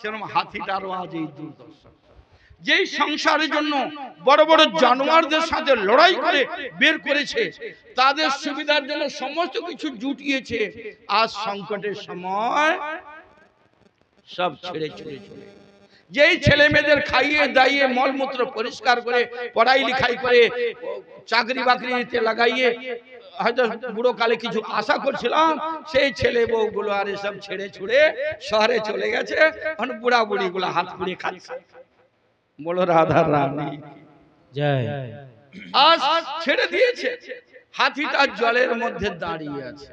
সেরকম হাতিটারও আজ এই দুর্দশা যেই সংসারের জন্য বড় বড় জানোয়ারদের সাথে লড়াই করে বের করেছে তাদের সুবিধার জন্য সমস্ত কিছু জুটিয়েছে আজ সংকটের সময় সব ছেড়ে চলে চলে যেই ছেলে মেয়েদের খাইয়ে দাইয়ে মলমূত্র পরিষ্কার করে পড়াই লিখাই করে চাকরি বাকরিতে লাগাইয়ে হয়তো বুড়ো কালে কিছু আশা করছিলাম সেই ছেলে বউগুলো আর এসব ছেড়ে ছুড়ে শহরে চলে গেছে এখন বুড়া বুড়িগুলো হাত পুড়ে খাচ্ছে বলো রাধা রানী জয় আজ ছেড়ে দিয়েছে হাতিটা জলের মধ্যে দাঁড়িয়ে আছে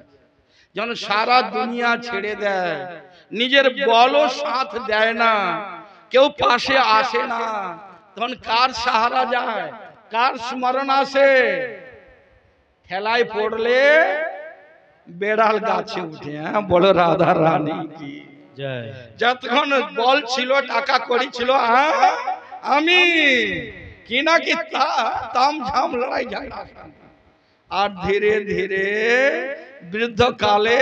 যেন সারা দুনিয়া ছেড়ে দেয় নিজের বল সাথ দেয় না কেউ পাশে আসে না তখন কার সাহারা যায় কার স্মরণ আসে ঠেলায় পড়লে বেড়াল গাছে উঠে হ্যাঁ বলো রাধা রানী কি যতক্ষণ বল ছিল টাকা করি ছিল আমি কি তা তাম ঝাম লড়াই যায় আর ধীরে ধীরে বৃদ্ধকালে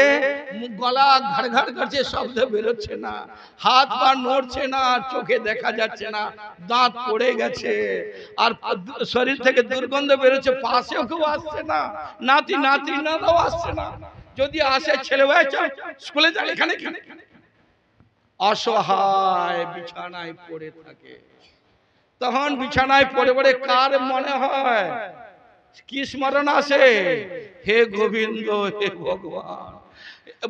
গলা ঘাড় ঘাড় করছে শব্দ বেরোচ্ছে না হাত পা নড়ছে না চোখে দেখা যাচ্ছে না দাঁত পড়ে গেছে আর শরীর থেকে দুর্গন্ধ বেরোচ্ছে পাশেও কেউ আসছে না নাতি নাতি নারাও আসছে না যদি আসে ছেলে ভাই স্কুলে যায় এখানে এখানে অসহায় বিছানায় পড়ে থাকে তখন বিছানায় পড়ে পড়ে কার মনে হয় কি স্মরণ আছে হে গোবিন্দ হে ভগবান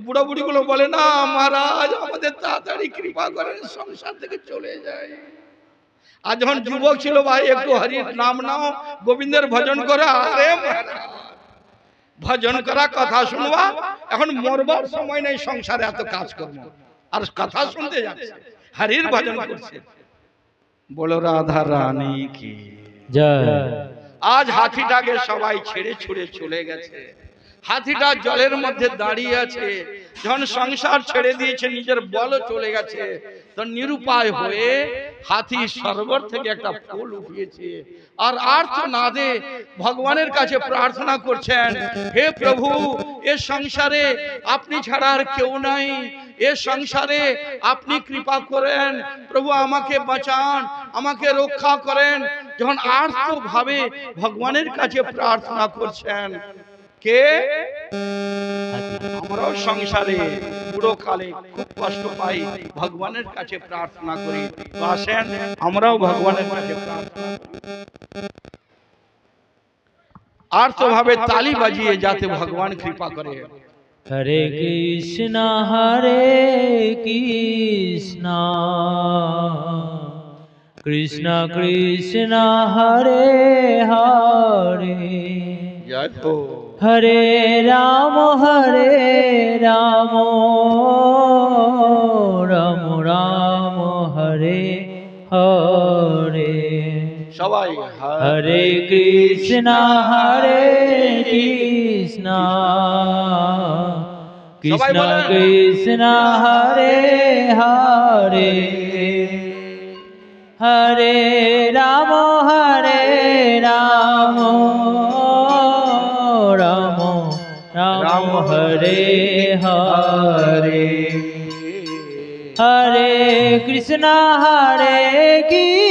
বুড়া গুলো বলে না মহারাজ আমাদের তাড়াতাড়ি কৃপা করেন সংসার থেকে চলে যায় আর যখন যুবক ছিল ভাই একটু হরির নাম নাও গোবিন্দের ভজন করে আরে ভজন করা কথা শুনবা এখন মরবার সময় নেই সংসারে এত কাজ করবো আর কথা শুনতে যাচ্ছে হরির ভজন করছে বলো রাধা রানী কি জয় আজ হাতিটাকে সবাই ছেড়ে ছুড়ে চলে গেছে হাতিটা জলের মধ্যে দাঁড়িয়ে আছে যখন সংসার ছেড়ে দিয়েছে নিজের বল চলে গেছে তখন নিরুপায় হয়ে হাতি সরোবর থেকে একটা ফুল উঠিয়েছে আর আর তো না দে ভগবানের কাছে প্রার্থনা করছেন হে প্রভু এ সংসারে আপনি ছাড়া আর কেউ নাই এ সংসারে আপনি কৃপা করেন প্রভু আমাকে বাঁচান আমাকে রক্ষা করেন যখন আর্থভাবে ভগবানের কাছে প্রার্থনা করছেন কে আমরাও সংসারে বুড়ো কালে খুব কষ্ট পাই ভগবানের কাছে প্রার্থনা করি আসেন আমরাও ভগবানের কাছে প্রার্থনা আর তো ভাবে তালি বাজিয়ে যাতে ভগবান কৃপা করে হরে কৃষ্ণ হরে কৃষ্ণ কৃষ্ণ কৃষ্ণ হরে হরে জয় হরে রাম হরে রাম রাম রাম হরে হরে সবাই হরে কৃষ্ণ হরে কৃষ্ণ কৃষ্ণ কৃষ্ণ হরে হরে হরে রাম হরে রাম हरे हरे कृष्णा हरे की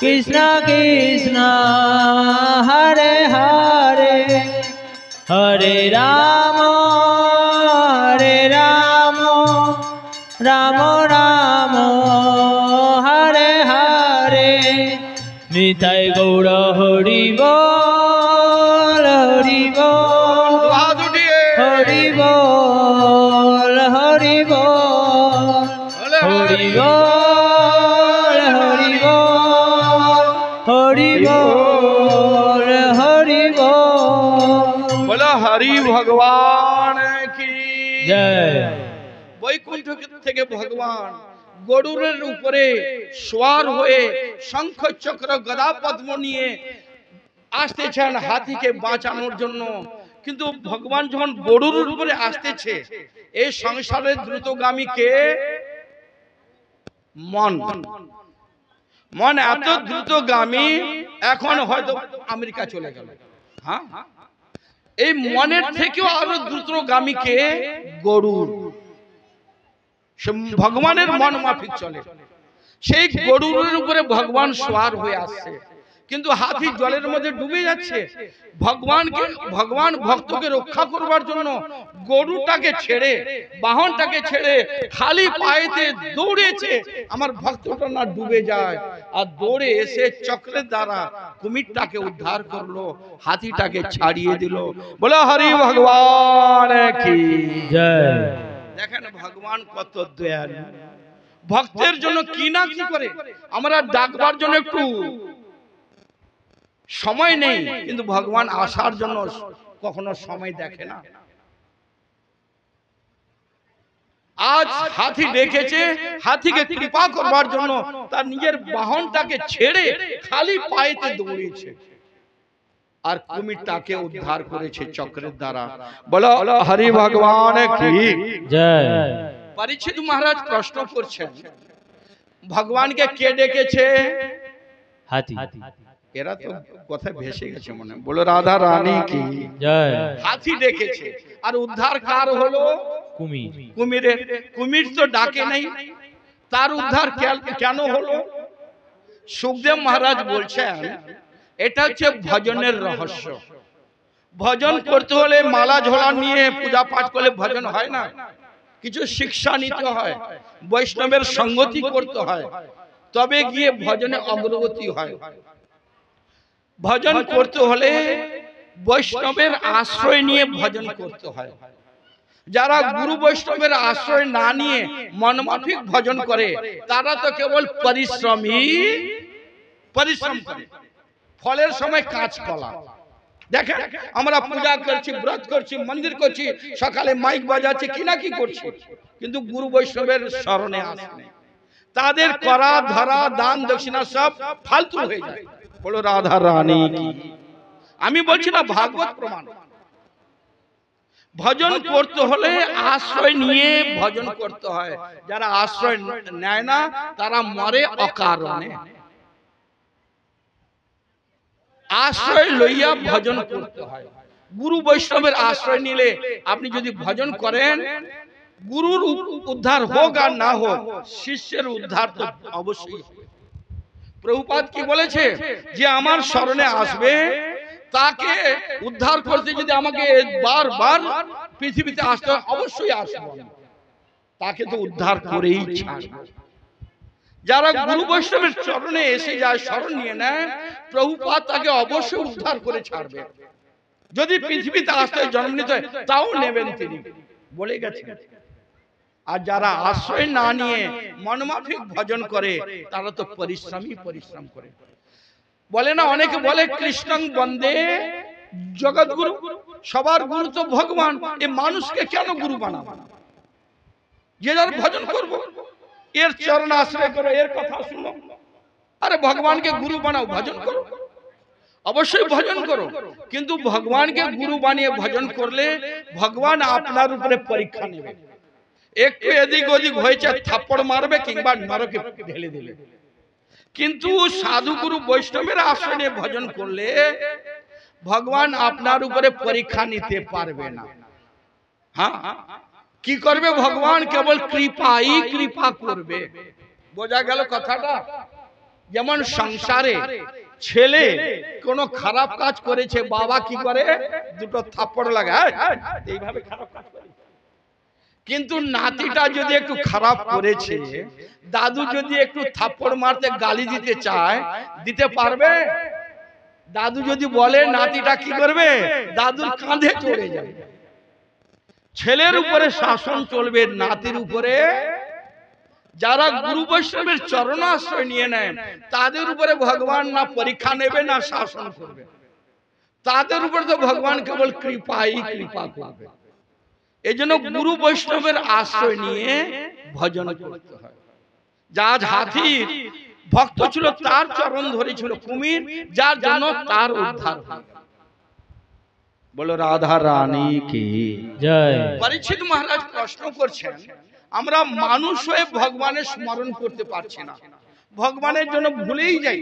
কৃষ্ণ কৃষ্ণ হরে হরে হরে রাম হরে রাম রাম রাম হরে হরে নিতাই গৌর হরিবা থেকে ভগবান গরুরের উপরে সোয়ার হয়ে শঙ্খ চক্র গদা পদ্ম নিয়ে আসতেছেন হাতিকে বাঁচানোর জন্য কিন্তু ভগবান যখন গরুর উপরে আসতেছে এই সংসারের দ্রুতগামী কে মন মন এত দ্রুতগামী এখন হয়তো আমেরিকা চলে গেল হ্যাঁ এই মনের থেকেও আরো দ্রুতগামী কে গরুর ভগবানের মন মাফিক চলে সেই গরুরের উপরে ভগবান সোয়ার হয়ে আসছে কিন্তু হাতি জলের মধ্যে ডুবে যাচ্ছে ভগবানকে ভগবান ভক্তকে রক্ষা করবার জন্য গরুটাকে ছেড়ে বাহনটাকে ছেড়ে খালি পায়েতে দৌড়েছে আমার ভক্তটা না ডুবে যায় আর দৌড়ে এসে চক্রের দ্বারা কুমিরটাকে উদ্ধার করলো হাতিটাকে ছাড়িয়ে দিল বলে হরি ভগবান কি জয় দেখেন ভগবান কত দয়ালু ভক্তের জন্য কি না কি করে আমরা ডাকবার জন্য একটু সময় নেই কিন্তু ভগবান আসার জন্য কখনো সময় দেখে না আজ হাতি দেখেছে হাতিকে কৃপা করবার জন্য তার নিজের বাহনটাকে ছেড়ে খালি পায়েতে দৌড়িয়েছে আর কুমির তাকে উদ্ধার করেছে চক্রের দ্বারা বলো হরি ভগবান পরিচিত মহারাজ প্রশ্ন করছেন ভগবানকে কে ডেকেছে এরা তো কথায় ভেসে গেছে মনে বলো রাধা রানী কি হাতি ডেকেছে আর উদ্ধার কার হলো কুমির কুমিরের কুমির তো ডাকে নাই তার উদ্ধার কেন হলো সুখদেব মহারাজ বলছেন এটা হচ্ছে ভজনের রহস্য ভজন করতে হলে মালা ঝোলা নিয়ে পূজা পাঠ করলে ভজন হয় না কিছু শিক্ষা নিতে হয় বৈষ্ণবের সঙ্গতি করতে হয় তবে গিয়ে ভজনে অগ্রগতি হয় ভজন করতে হলে বৈষ্ণবের আশ্রয় নিয়ে ভজন করতে হয় যারা গুরু বৈষ্ণবের আশ্রয় না নিয়ে মনমাফিক ভজন করে তারা তো কেবল পরিশ্রমী পরিশ্রম করে ফলের সময় কাঁচকলা দেখেন আমরা পূজা করছি ব্রত করছি মন্দির করছি সকালে মাইক বাজাচ্ছি কি না কি করছি কিন্তু গুরু বৈষ্ণবের স্মরণে আসেনি তাদের করা ধরা দান দক্ষিণা সব ফালতু হয়ে যায় বলো রাধা রানী আমি বলছি না ভাগবত প্রমাণ ভজন করতে হলে আশ্রয় নিয়ে ভজন করতে হয় যারা আশ্রয় নেয় না তারা মরে অকারণে আশ্রয় লইয়া ভজন করতে হয় গুরু বৈষ্ণবের আশ্রয় নিলে আপনি যদি ভজন করেন গুরুর উদ্ধার হোক আর না হোক শিষ্যের উদ্ধার তো অবশ্যই প্রভুপাত কি বলেছে যে আমার স্মরণে আসবে তাকে উদ্ধার করতে যদি আমাকে বারবার পৃথিবীতে আসতে অবশ্যই আসবে তাকে তো উদ্ধার করেই ছাড়বো যারা গুরু বৈষ্ণবের চরণে এসে যায় স্মরণ নিয়ে নেয় প্রভুপাত তাকে অবশ্যই উদ্ধার করে ছাড়বে যদি পৃথিবীতে আসতে জন্ম নিতে হয় তাও নেবেন তিনি বলে গেছে আর যারা আশ্রয় না নিয়ে মনমাফিক ভজন করে তারা তো পরিশ্রমই পরিশ্রম করে বলে না অনেকে বলে কৃষ্ণ বন্দে জগৎগুরু সবার গুরু তো ভগবান এ মানুষকে কেন গুরু বানাবো যে যার ভজন করবো এর চরণ আশ্রয় করো এর কথা শুনো আরে ভগবানকে গুরু বানাও ভজন করো অবশ্যই ভজন করো কিন্তু ভগবানকে গুরু বানিয়ে ভজন করলে ভগবান আপনার উপরে পরীক্ষা নেবে একটু এদিক ওদিক হয়েছে থাপ্পড় মারবে কিংবা নরকে ঢেলে দিলে কিন্তু সাধুগুরু বৈষ্ণবের আসনে ভজন করলে ভগবান আপনার উপরে পরীক্ষা নিতে পারবে না হ্যাঁ কি করবে ভগবান কেবল কৃপাই কৃপা করবে বোঝা গেল কথাটা যেমন সংসারে ছেলে কোন খারাপ কাজ করেছে বাবা কি করে দুটো থাপ্পড় লাগায় হ্যাঁ, এইভাবে খারাপ কাজ করে কিন্তু নাতিটা যদি একটু খারাপ করেছে দাদু যদি একটু থাপ্পড় মারতে গালি দিতে চায় দিতে পারবে দাদু যদি বলে নাতিটা কি করবে দাদুর কাঁধে চলে যাবে ছেলের উপরে শাসন চলবে নাতির উপরে যারা গুরু বৈষ্ণবের চরণাশ্রয় নিয়ে নেয় তাদের উপরে ভগবান না পরীক্ষা নেবে না শাসন করবে তাদের উপরে তো ভগবান কেবল কৃপাই কৃপা করবে এই জন্য গুরু বৈষ্ণবের আশ্রয় নিয়ে ভজন করতে হয় যা হাতির ভক্ত ছিল তার চরণ ধরেছিল কুমির যার জন্য তার উদ্ধার হয় বলো রাধা রানী কি জয় পরিচিত মহারাজ প্রশ্ন করছেন আমরা মানুষ হয়ে ভগবানের স্মরণ করতে পারছি না ভগবানের জন্য ভুলেই যাই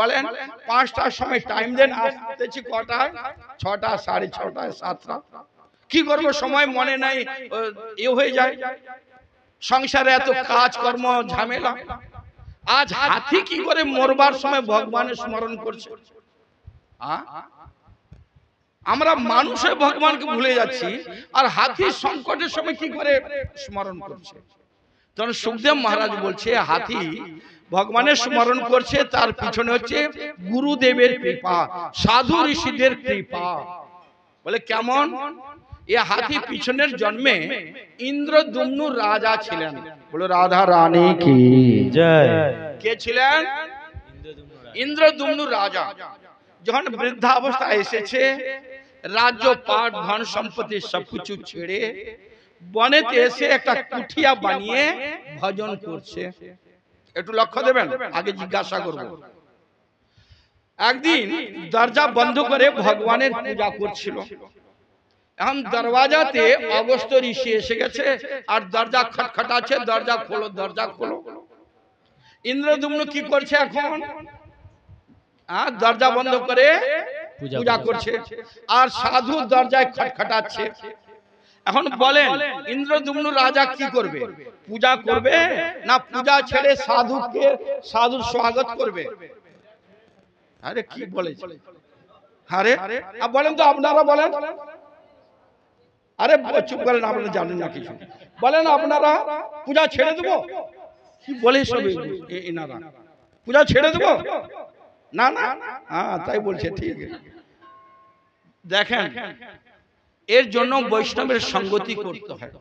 বলেন পাঁচটার সময় টাইম দেন আসতেছি কটায় ছটা সাড়ে ছটায় সাতটা কি করবো সময় মনে নাই এ হয়ে যায় সংসারে এত কাজকর্ম ঝামেলা আজ হাতি কি করে মরবার সময় ভগবানের স্মরণ করছে আ আমরা মানুষে ভগবানকে ভুলে যাচ্ছি আর হাতি সংকটের সময় কি করে স্মরণ করছে তখন সুখদেব মহারাজ বলছে হাতি ভগবানের স্মরণ করছে তার পিছনে হচ্ছে গুরুদেবের কৃপা সাধু ঋষিদের কৃপা বলে কেমন এ হাতি পিছনের জন্মে ইন্দ্রদুম্ন রাজা ছিলেন বলে রাধা রানী কি জয় কে ছিলেন ইন্দ্রদুম্ন রাজা যখন বৃদ্ধা অবস্থা এসেছে রাজ্য পাট ধন সম্পত্তি সবকিছু ছেড়ে বনেতে এসে একটা কুঠিয়া বানিয়ে ভজন করছে একটু লক্ষ্য দেবেন আগে জিজ্ঞাসা করব একদিন দরজা বন্ধ করে ভগবানের পূজা করছিল এখন দরওয়াজাতে অগস্ত ঋষি এসে গেছে আর দরজা খটখটাচ্ছে দরজা খোলো দরজা খোলো ইন্দ্রদুম্ন কি করছে এখন হ্যাঁ দরজা বন্ধ করে পূজা করছে আর সাধু দরজায় খটখটাচ্ছে এখন বলেন ইন্দ্রদুম্ন রাজা কি করবে পূজা করবে না পূজা ছেড়ে সাধুকে সাধু স্বাগত করবে আরে কি বলেছে আরে আর বলেন তো আপনারা বলেন আরে চুপ করেন আপনারা জানেন না কিছু বলেন আপনারা পূজা ছেড়ে দেবো কি বলে সব এনারা পূজা ছেড়ে দেবো না না হ্যাঁ তাই বলছে ঠিক দেখেন এর জন্য বৈষ্ণবের সঙ্গতি করতে হয়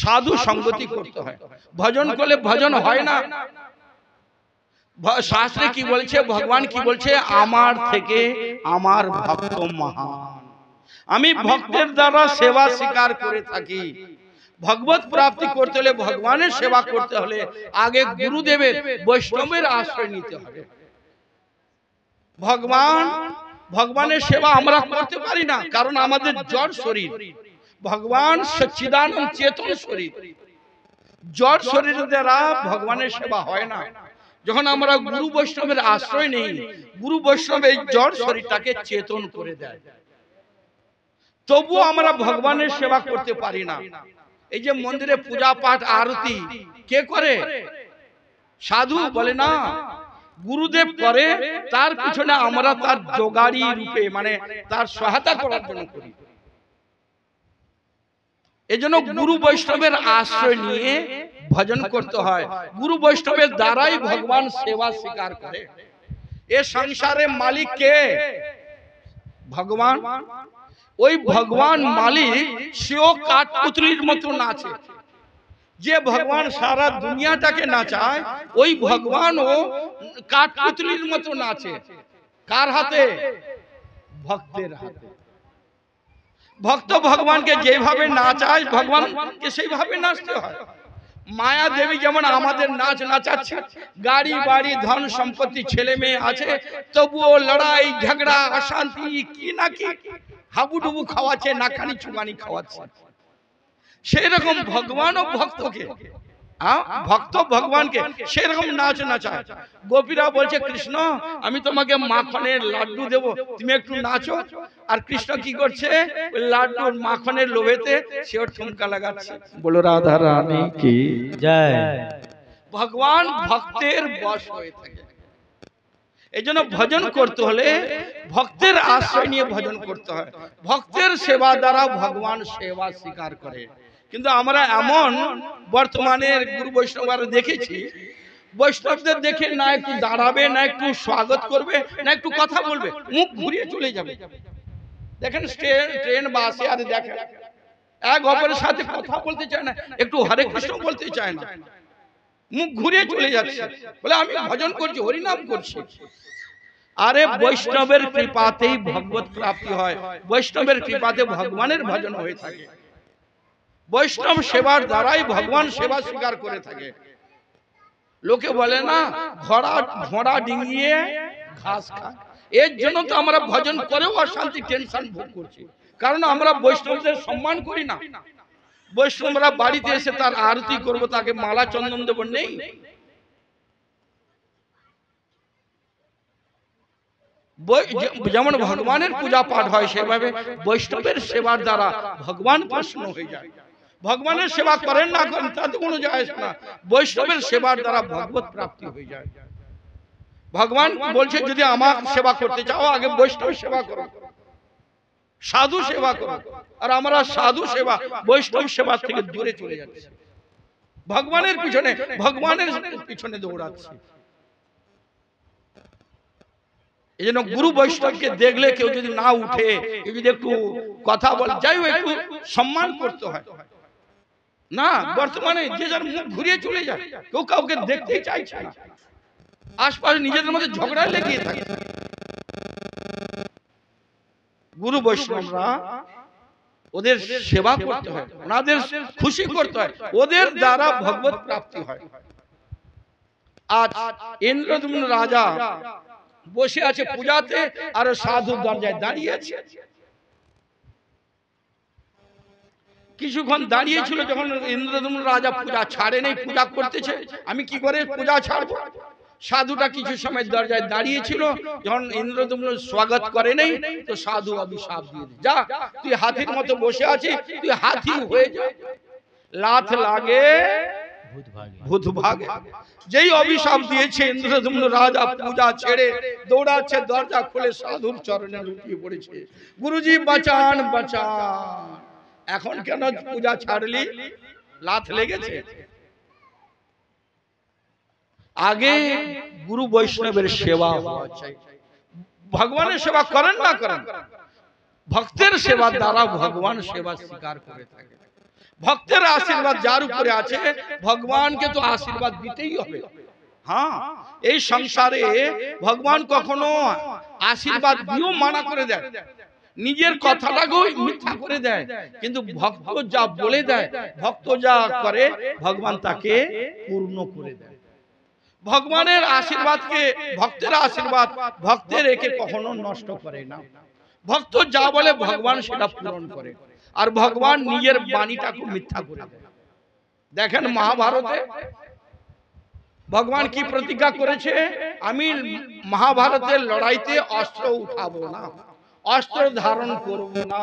সাধু সঙ্গতি করতে হয় ভজন করলে ভজন হয় না শাস্ত্রে কি বলছে ভগবান কি বলছে আমার থেকে আমার ভক্ত মহান আমি ভক্তের দ্বারা সেবা স্বীকার করে থাকি ভগবত প্রাপ্তি করতে হলে ভগবানের সেবা করতে হলে আগে গুরুদেবের বৈষ্ণবের আশ্রয় নিতে হবে ভগবান ভগবানের সেবা আমরা করতে পারি না কারণ আমাদের জ্বর শরীর ভগবান সচিদানন্দ চেতন শরীর জ্বর শরীর দ্বারা ভগবানের সেবা হয় না যখন আমরা গুরু বৈষ্ণবের আশ্রয় নেই গুরু বৈষ্ণব এই জড় শরীরটাকে চেতন করে দেয় তবু আমরা ভগবানের সেবা করতে পারি না এই যে মন্দিরে পূজা পাঠ আরতি কে করে সাধু বলে না গুরুদেব করে তার পিছনে আমরা তার জোগাড়ি রূপে মানে তার সহায়তা করার জন্য করি এজন্য গুরু বৈষ্ণবের আশ্রয় নিয়ে ভজন করতে হয় গুরু বৈষ্ণবের দ্বারাই ভগবান সেবা স্বীকার করে এ সংসারে মালিক কে ভগবান ওই ভগবান মালিক সেও কাঠপুতলির মতন আছে যে ভগবান সারা দুনিয়াটাকে নাচায় ওই ভগবানও কাঠকুতলির মতো নাচে কার হাতে ভক্তের হাতে ভক্ত ভগবানকে যেভাবে নাচায় ভগবানকে সেইভাবে নাচতে হয় মায়া দেবী যেমন আমাদের নাচ নাচাচ্ছে গাড়ি বাড়ি ধন সম্পত্তি ছেলে মেয়ে আছে তবুও লড়াই ঝগড়া অশান্তি কি না কি হাবুডুবু খাওয়াচ্ছে নাকানি চুমানি খাওয়াচ্ছে সেই রকম ভগবান ও ভক্তকে হ্যাঁ? ভক্ত ভগবানকে সেরকম নাচ নাচায় গোপীরা বলছে কৃষ্ণ আমি তোমাকে মাখনের লাড্ডু দেব তুমি একটু নাচো আর কৃষ্ণ কি করছে লাড্ডুর মাখনের লোভেতে সে ওর ঠুমকা লাগাচ্ছে বলো রাধা রানী কি ভগবান ভক্তের বস হয়ে থাকে এই জন্য ভজন করতে হলে ভক্তের আশ্রয় নিয়ে ভজন করতে হয় ভক্তের সেবা দ্বারা ভগবান সেবা স্বীকার করে কিন্তু আমরা এমন বর্তমানের গুরু বৈষ্ণব দেখেছি বৈষ্ণবদের দেখে না একটু দাঁড়াবে না একটু স্বাগত করবে না একটু কথা বলবে মুখ ঘুরিয়ে চলে যাবে দেখেন ট্রেন ট্রেন বাসে আর দেখেন এক অপরের সাথে কথা বলতে চায় না একটু হরে কৃষ্ণ বলতে চায় না মুখ ঘুরিয়ে চলে যাচ্ছে বলে আমি ভজন করছি হরিনাম করছি আরে বৈষ্ণবের কৃপাতেই ভগবত প্রাপ্তি হয় বৈষ্ণবের কৃপাতে ভগবানের ভজন হয়ে থাকে বৈষ্ণব সেবার দ্বারাই ভগবান সেবা স্বীকার করে থাকে লোকে বলে না ঘোড়া ঘোড়া ডিঙিয়ে ঘাস খায় এর জন্য তো আমরা ভজন করেও অশান্তি টেনশন ভোগ করছি কারণ আমরা বৈষ্ণবদের সম্মান করি না বৈষ্ণবরা বাড়িতে এসে তার আরতি করব তাকে মালা চন্দন দেব নেই যেমন ভগবানের পূজা পাঠ হয় সেভাবে বৈষ্ণবের সেবার দ্বারা ভগবান প্রশ্ন হয়ে যায় ভগবানের সেবা করেন না করেন তাতে কোনো যায় না বৈষ্ণবের সেবার দ্বারা ভগবত প্রাপ্তি হয়ে যায় ভগবান বলছে যদি আমার সেবা করতে চাও আগে বৈষ্ণব সেবা করো সাধু সেবা করো আর আমরা সাধু সেবা বৈষ্ণব সেবার থেকে দূরে চলে যাচ্ছি ভগবানের পিছনে ভগবানের পিছনে দৌড়াচ্ছি এই জন্য গুরু বৈষ্ণবকে দেখলে কেউ যদি না উঠে যদি একটু কথা বলে যাই একটু সম্মান করতে হয় না বর্তমানে যে যার মুখ ঘুরিয়ে চলে যায় কেউ কাউকে দেখতে চাইছে না আশপাশে নিজেদের মধ্যে ঝগড়া লেগে থাকে গুরু বৈষ্ণবরা ওদের সেবা করতে হয় ওনাদের খুশি করতে হয় ওদের দ্বারা ভগবত প্রাপ্তি হয় আজ ইন্দ্রদমন রাজা বসে আছে পূজাতে আর সাধু দরজায় দাঁড়িয়ে আছে কিছুক্ষণ দাঁড়িয়েছিল যখন ইন্দ্রধনু রাজা পূজা ছাড়েনি পূজা করতেছে আমি কি করে পূজা ছাড়বো সাধুটা কিছু সময় দরজায় দাঁড়িয়েছিল যখন ইন্দ্রদম্ন স্বাগত করে নেই তো সাধু অভিশাপ দিয়ে যা তুই হাতির মতো বসে আছিস তুই হাতি হয়ে যা লাথ লাগে যেই অভিশাপ দিয়েছে ইন্দ্রদম্ন রাজা পূজা ছেড়ে দৌড়াচ্ছে দরজা খুলে সাধুর চরণে লুটিয়ে পড়েছে গুরুজি বাঁচান বাঁচান এখন কেন পূজা ছাড়লি লাথ লেগেছে আগে গুরু বৈষ্ণবের সেবা ভগবানের সেবা করেন না করেন ভক্তের সেবা দ্বারা ভগবান সেবা স্বীকার করে থাকে ভক্তের আশীর্বাদ যার উপরে আছে ভগবানকে তো আশীর্বাদ দিতেই হবে হ্যাঁ, হ্যাঁ এই সংসারে ভগবান কখনো আশীর্বাদ দিয়েও মানা করে দেয় নিজের কথাটাকে মিথ্যা করে দেয় কিন্তু ভক্ত যা বলে দেয় ভক্ত যা করে ভগবান তাকে পূর্ণ করে দেয় ভগবানের আশীর্বাদকে ভক্তের আশীর্বাদ ভক্তের একে কখনো নষ্ট করে না ভক্ত যা বলে ভগবান সেটা পূরণ করে আর ভগবান নিজের বাণীটাকে মিথ্যা করে দেয় দেখেন মহাভারতে ভগবান কি প্রতিজ্ঞা করেছে আমি মহাভারতের লড়াইতে অস্ত্র উঠাবো না অস্ত্র ধারণ করব না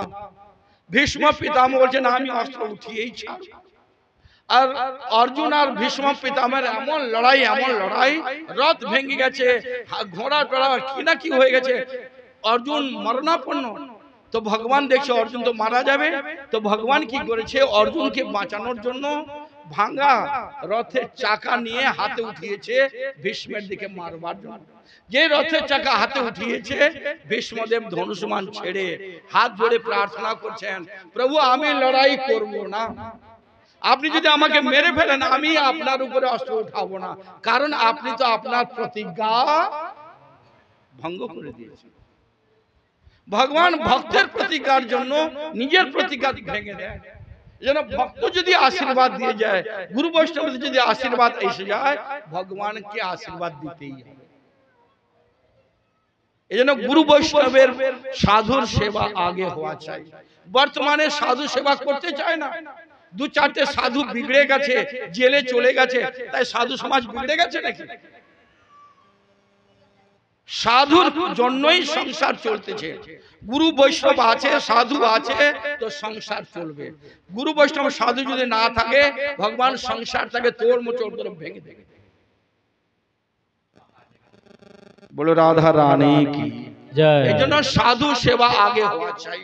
ভীষ্ম পিতাম বলছেন আমি অস্ত্র উঠিয়েই ছাড়ব আর অর্জুন আর ভীষ্ম পিতামের এমন লড়াই এমন লড়াই রথ ভেঙে গেছে ঘোড়া টড়া কি না কি হয়ে গেছে অর্জুন মরণাপন্ন তো ভগবান দেখছে অর্জুন তো মারা যাবে তো ভগবান কি করেছে অর্জুনকে বাঁচানোর জন্য ভাঙা রথের চাকা নিয়ে হাতে উঠিয়েছে ভীষ্মের দিকে মারবার জন্য যে রথের চাকা হাতে উঠিয়েছে ভীষ্মদেব ধনুষমান ছেড়ে হাত ধরে প্রার্থনা করছেন প্রভু আমি লড়াই করব না আপনি যদি আমাকে মেরে ফেলেন আমি আপনার উপরে অস্ত্র উঠাবো না কারণ আপনি তো আপনার প্রতিজ্ঞা ভঙ্গ করে দিয়েছেন ভগবান ভক্তের প্রতিজ্ঞার জন্য নিজের প্রতিজ্ঞা ভেঙে দেয় যেন ভক্ত যদি আশীর্বাদ দিয়ে যায় গুরু বৈষ্ণব যদি আশীর্বাদ এসে যায় ভগবানকে আশীর্বাদ দিতেই হবে এই জন্য গুরু বৈষ্ণবের সাধুর সেবা আগে হওয়া চাই বর্তমানে সাধু সেবা করতে চায় না দু চারটে সাধু বিগড়ে গেছে জেলে চলে গেছে তাই সাধু সমাজ বিগড়ে গেছে নাকি সাধুর জন্যই সংসার চলতেছে গুরু বৈষ্ণব আছে সাধু আছে তো সংসার চলবে গুরু বৈষ্ণব সাধু যদি না থাকে ভগবান সংসার থাকে তোর মোচর করে ভেঙে দেবে বলে রাধা রানী কি এই জন্য সাধু সেবা আগে হওয়া চাই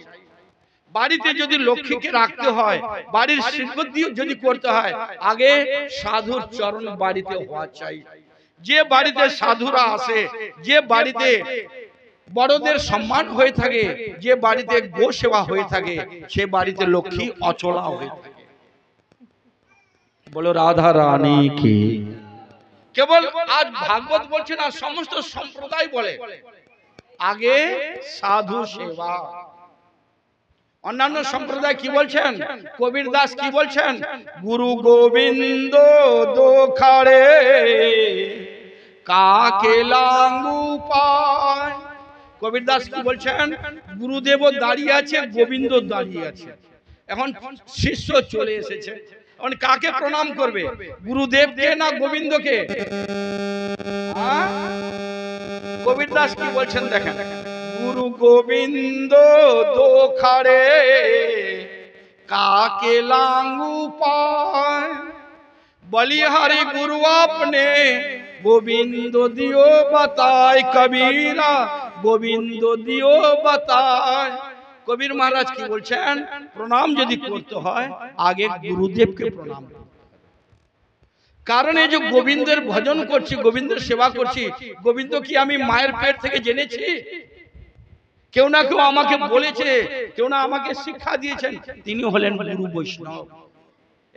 বাড়িতে যদি লক্ষ্মীকে রাখতে হয় বাড়ির শিল্প যদি করতে হয় আগে সাধুর চরণ বাড়িতে হওয়া চাই যে বাড়িতে সাধুরা আসে যে বাড়িতে বড়দের সম্মান হয়ে থাকে যে বাড়িতে গো সেবা হয়ে থাকে সে বাড়িতে লক্ষ্মী অচলা হয়ে থাকে বলো রাধা রানী কি কেবল আজ ভাগবত বলছে না সমস্ত সম্প্রদায় বলে আগে সাধু সেবা অন্যান্য সম্প্রদায় কি বলছেন কবির দাস কি বলছেন গুরু গোবিন্দ দোখারে কবির দাস কি বলছেন গুরুদেব দাঁড়িয়ে আছে গোবিন্দ দাঁড়িয়ে আছে এখন শিষ্য চলে এসেছে এখন কাকে প্রণাম করবে গুরুদেব কে না গোবিন্দকে হ্যাঁ? কবির দাস কি বলছেন দেখেন গুরু গোবিন্দ দোখারে কাকে লাঙ্গু পায় বলি হরি গুরু আপনি গোবিন্দ দিও বাতায় কবিরা গোবিন্দ দিও বাতায় কবির মহারাজ কি বলছেন প্রণাম যদি করতে হয় আগে গুরুদেবকে প্রণাম কারণ এই যে গোবিন্দের ভজন করছি গোবিন্দের সেবা করছি গোবিন্দ কি আমি মায়ের পেট থেকে জেনেছি কেউ না কেউ আমাকে বলেছে কেউ না আমাকে শিক্ষা দিয়েছেন তিনি হলেন গুরু বৈষ্ণব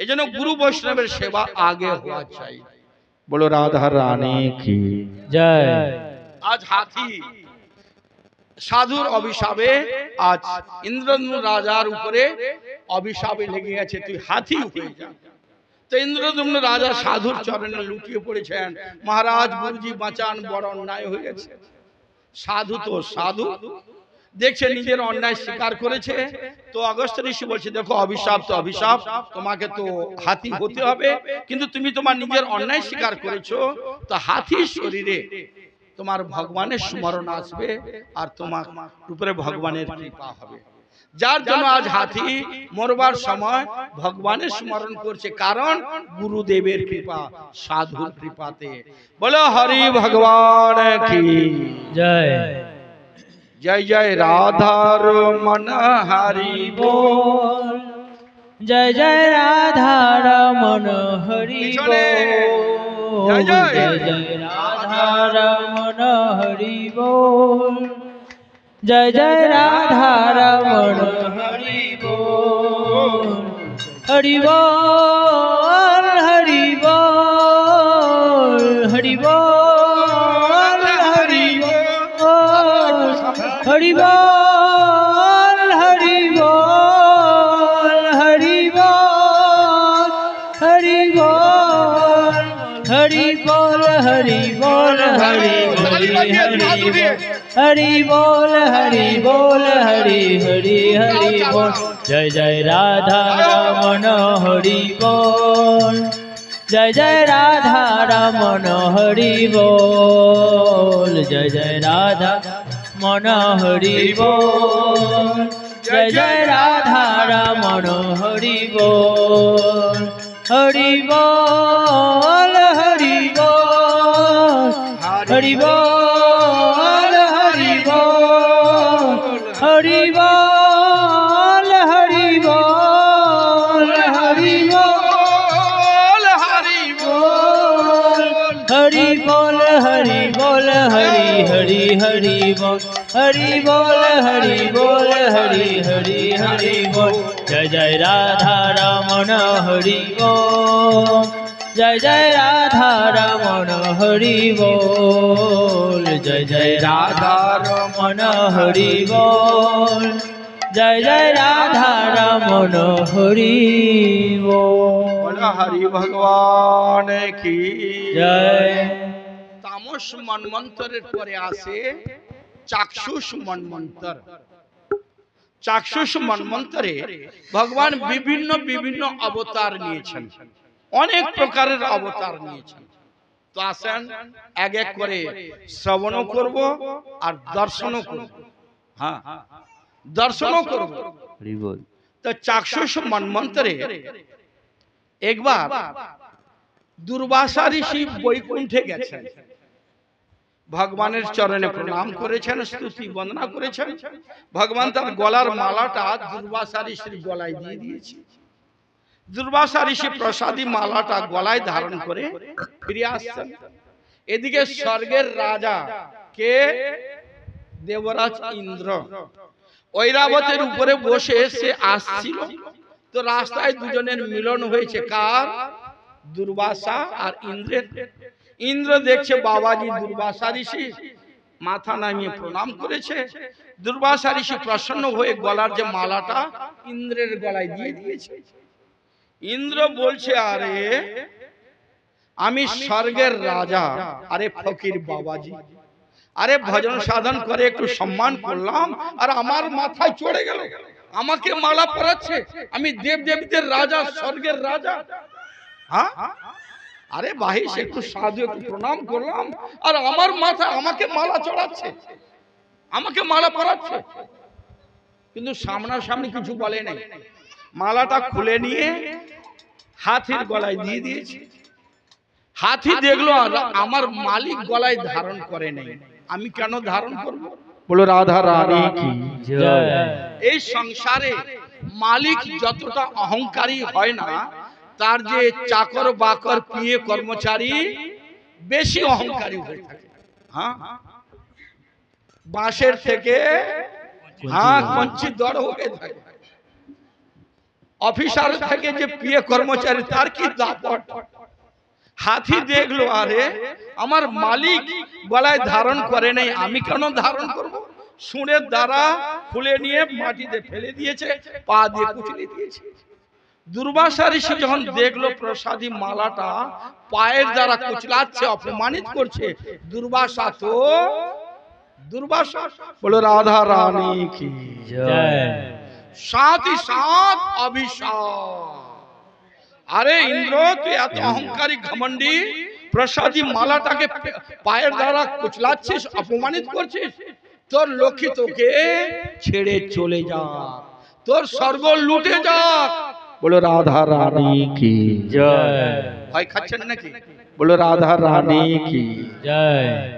এই গুরু বৈষ্ণবের সেবা আগে হওয়া চাই बोलो राधा रानी की जय आज हाथी সাধুর অভিশাপে আজ ইন্দ্রনু রাজার উপরে অভিশাপে লেগে গেছে তুই হাতি হয়ে যা তো ইন্দ্রদম্ন রাজা সাধুর চরণে লুকিয়ে পড়েছেন মহারাজ গুরুজি বাঁচান বড় অন্যায় হয়ে গেছে সাধু তো সাধু দেখছে নিজের অন্যায় স্বীকার করেছে তো অগস্ত ঋষি বলছে দেখো অভিশাপ তো অভিশাপ তোমাকে তো হাতি হতে হবে কিন্তু তুমি তোমার নিজের অন্যায় স্বীকার করেছো তো হাতির শরীরে তোমার ভগবানের স্মরণ আসবে আর তোমার উপরে ভগবানের কৃপা হবে যার জন্য আজ হাতি মরবার সময় ভগবানের স্মরণ করছে কারণ গুরুদেবের কৃপা সাধুর কৃপাতে বলো হরি ভগবান কি জয় જય જય રાધારમણ હરિ બોલ જય જય રાધારમણ હરિ બોલ જય જય રાધારમણ હરિ બોલ જય જય રાધારમણ હરિ બોલ હરિ બોલ हरि बोल हरि बोल हरि हरि हरि बोल जय जय राधा रमण हरि बोल जय जय राधा रमण हरि बोल जय जय राधा मन हरि बोल जय जय राधा रमण हरि बोल हरि बोल हरि बोल हरि बोल हरि बोल हरि बोल हरि बोल हरि हरि हरि बोल जय जय राधा रमन हरि गो जय जय राधा रमन हरि बोल जय जय राधा रमन हरि बोल जय जय राधा रमन हरि बोल हरि भगवान की जय চাক্ষুষ মন্মন্তরের পরে আসে চাক্ষুষ মন্মন্তর চাক্ষুষ মন্মন্তরে ভগবান বিভিন্ন বিভিন্ন অবতার নিয়েছেন অনেক প্রকারের অবতার নিয়েছেন তো আসেন এক এক করে শ্রবণও করব আর দর্শনও করব হ্যাঁ দর্শনও করব তো চাক্ষুষ মন্মন্তরে একবার দুর্বাসা ঋষি বৈকুণ্ঠে গেছেন ভগবানের চরণে প্রণাম করেছেন স্তুতি বন্দনা করেছেন ভগবান তার গলার মালাটা দুর্বাসা ঋষির গলায় দিয়ে দিয়েছে দুর্বাসা ঋষি প্রসাদী মালাটা গলায় ধারণ করে ফিরে আসছেন এদিকে স্বর্গের রাজা কে দেবরাজ ইন্দ্র ঐরাবতের উপরে বসে সে আসছিল তো রাস্তায় দুজনের মিলন হয়েছে কার দুর্বাসা আর ইন্দ্রের ইন্দ্র দেখছে বাবাজি দুর্বাসা ঋষি মাথা নামিয়ে প্রণাম করেছে দুর্বাসা ঋষি প্রসন্ন হয়ে গলার যে মালাটা ইন্দ্রের গলায় দিয়ে দিয়েছে ইন্দ্র বলছে আরে আমি স্বর্গের রাজা আরে ফকির বাবাজি আরে ভজন সাধন করে একটু সম্মান করলাম আর আমার মাথায় চড়ে গেল আমাকে মালা পরাচ্ছে আমি দেব দেবীদের রাজা স্বর্গের রাজা হ্যাঁ, হ্যাঁ? আরে ভাই সে একটু সাহায্য একটু প্রণাম করলাম আর আমার মাথা আমাকে মালা চড়াচ্ছে আমাকে মালা পড়াচ্ছে কিন্তু সামনাসামনি কিছু বলে নাই মালাটা খুলে নিয়ে হাতির গলায় দিয়ে দিয়েছে হাতি দেখলো আর আমার মালিক গলায় ধারণ করে নেই আমি কেন ধারণ করবো বলো রাধা রানী কি এই সংসারে মালিক যতটা অহংকারী হয় না তার যে চাকর বাকর পিয়ে কর্মচারী বেশি অহংকারী হয়ে থাকে হ্যাঁ, হ্যাঁ? বাঁশের থেকে হ্যাঁ কঞ্চিত দর হয়ে থাকে অফিসার থাকে যে পিয়ে কর্মচারী তার কি দাপট হাতি দেখলো আরে আমার মালিক গলায় ধারণ করে নাই আমি কেন ধারণ করব সুঁড়ের দ্বারা ফুলে নিয়ে মাটিতে ফেলে দিয়েছে পা দিয়ে কুচলে দিয়েছে দুর্বাসার ঋষি যখন দেখলো প্রসাদী মালাটা পায়ের দ্বারা কুচলাচ্ছে অপমানিত করছে দুর্বাসা তো দুর্বাসা বলে রাধা রানী কি সাথী সাত আরে ইন্দ্র তুই এত অহংকারী ঘমন্ডি প্রসাদী মালাটাকে পায়ের দ্বারা কুচলাচ্ছিস অপমানিত করছিস তোর লক্ষ্মী তোকে ছেড়ে চলে যা তোর স্বর্গ লুটে যাক बोलो राधा रानी की जय भाई खच्चर ने की बोलो राधा रानी की जय